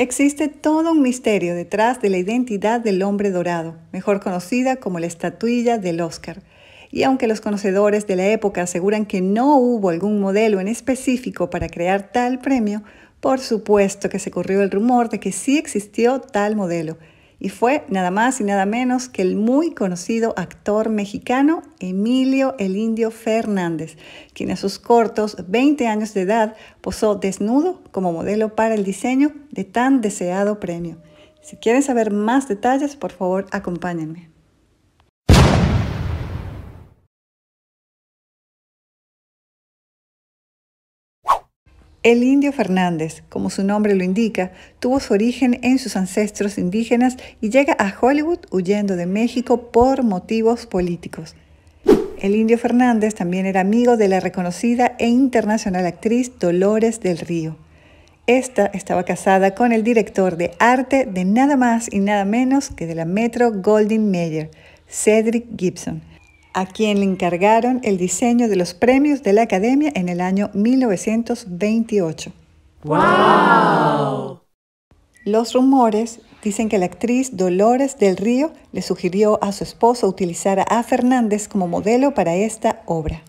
Existe todo un misterio detrás de la identidad del hombre dorado, mejor conocida como la estatuilla del Oscar. Y aunque los conocedores de la época aseguran que no hubo algún modelo en específico para crear tal premio, por supuesto que se corrió el rumor de que sí existió tal modelo, y fue nada más y nada menos que el muy conocido actor mexicano Emilio el Indio Fernández, quien a sus cortos 20 años de edad posó desnudo como modelo para el diseño de tan deseado premio. Si quieren saber más detalles, por favor, acompáñenme. El indio Fernández, como su nombre lo indica, tuvo su origen en sus ancestros indígenas y llega a Hollywood huyendo de México por motivos políticos. El indio Fernández también era amigo de la reconocida e internacional actriz Dolores del Río. Esta estaba casada con el director de arte de nada más y nada menos que de la Metro Goldwyn Mayer, Cedric Gibson a quien le encargaron el diseño de los premios de la Academia en el año 1928. ¡Wow! Los rumores dicen que la actriz Dolores del Río le sugirió a su esposo utilizar a A. Fernández como modelo para esta obra.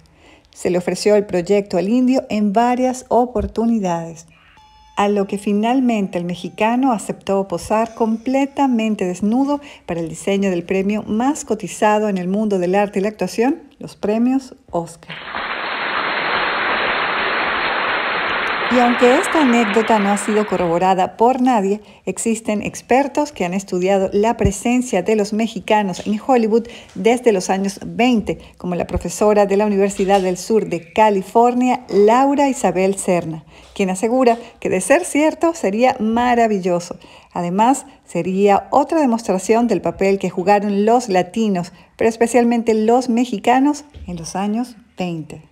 Se le ofreció el proyecto al indio en varias oportunidades, a lo que finalmente el mexicano aceptó posar completamente desnudo para el diseño del premio más cotizado en el mundo del arte y la actuación, los premios Oscar. Y aunque esta anécdota no ha sido corroborada por nadie, existen expertos que han estudiado la presencia de los mexicanos en Hollywood desde los años 20, como la profesora de la Universidad del Sur de California, Laura Isabel Cerna, quien asegura que de ser cierto sería maravilloso. Además, sería otra demostración del papel que jugaron los latinos, pero especialmente los mexicanos, en los años 20.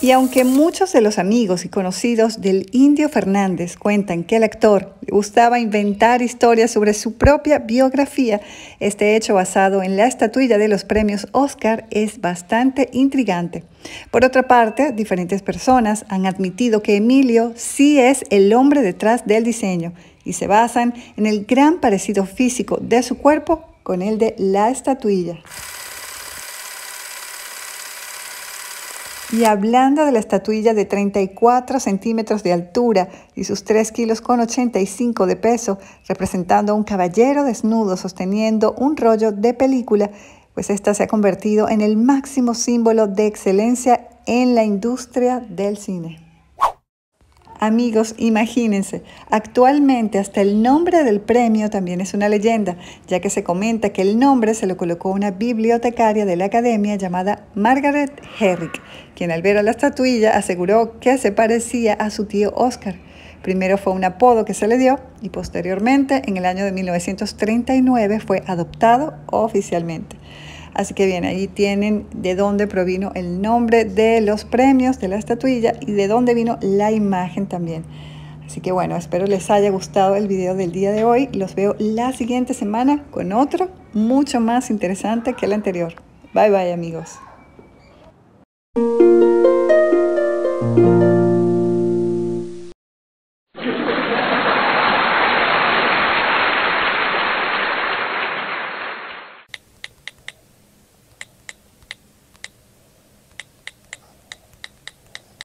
Y aunque muchos de los amigos y conocidos del Indio Fernández cuentan que el actor le gustaba inventar historias sobre su propia biografía, este hecho basado en la estatuilla de los premios Oscar es bastante intrigante. Por otra parte, diferentes personas han admitido que Emilio sí es el hombre detrás del diseño y se basan en el gran parecido físico de su cuerpo con el de la estatuilla. Y hablando de la estatuilla de 34 centímetros de altura y sus 3 kilos con 85 de peso, representando a un caballero desnudo sosteniendo un rollo de película, pues esta se ha convertido en el máximo símbolo de excelencia en la industria del cine. Amigos, imagínense, actualmente hasta el nombre del premio también es una leyenda, ya que se comenta que el nombre se lo colocó una bibliotecaria de la academia llamada Margaret Herrick, quien al ver a la estatuilla aseguró que se parecía a su tío Oscar. Primero fue un apodo que se le dio y posteriormente, en el año de 1939, fue adoptado oficialmente. Así que bien, ahí tienen de dónde provino el nombre de los premios, de la estatuilla y de dónde vino la imagen también. Así que bueno, espero les haya gustado el video del día de hoy. Los veo la siguiente semana con otro mucho más interesante que el anterior. Bye bye amigos.